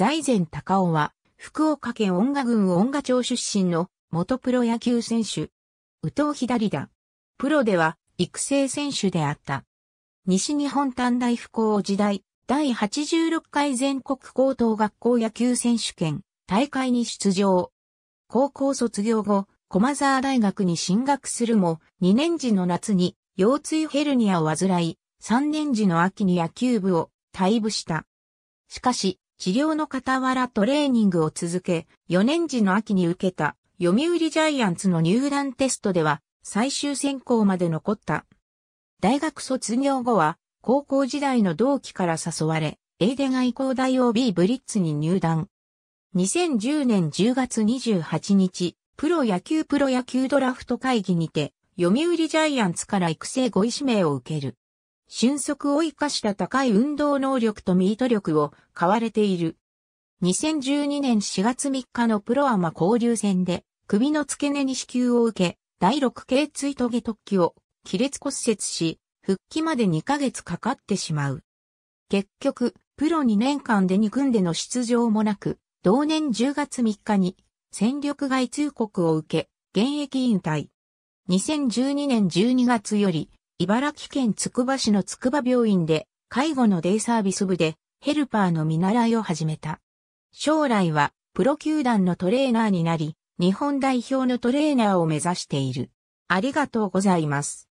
財前隆夫は、福岡県音賀郡音賀町出身の元プロ野球選手。宇藤左だ。プロでは育成選手であった。西日本短大復興時代、第86回全国高等学校野球選手権大会に出場。高校卒業後、駒沢大学に進学するも、2年時の夏に腰椎ヘルニアを患い、3年時の秋に野球部を退部した。しかし、治療の傍らトレーニングを続け、4年時の秋に受けた読売ジャイアンツの入団テストでは最終選考まで残った。大学卒業後は高校時代の同期から誘われ、エーデ外交大 OB ブリッツに入団。2010年10月28日、プロ野球プロ野球ドラフト会議にて、読売ジャイアンツから育成5位指名を受ける。瞬足を生かした高い運動能力とミート力を買われている。2012年4月3日のプロアマ交流戦で首の付け根に支給を受け、第6系椎棘突起を亀裂骨折し、復帰まで2ヶ月かかってしまう。結局、プロ2年間で2軍での出場もなく、同年10月3日に戦力外通告を受け、現役引退。2012年12月より茨城県つくば市のつくば病院で、介護のデイサービス部で、ヘルパーの見習いを始めた。将来は、プロ球団のトレーナーになり、日本代表のトレーナーを目指している。ありがとうございます。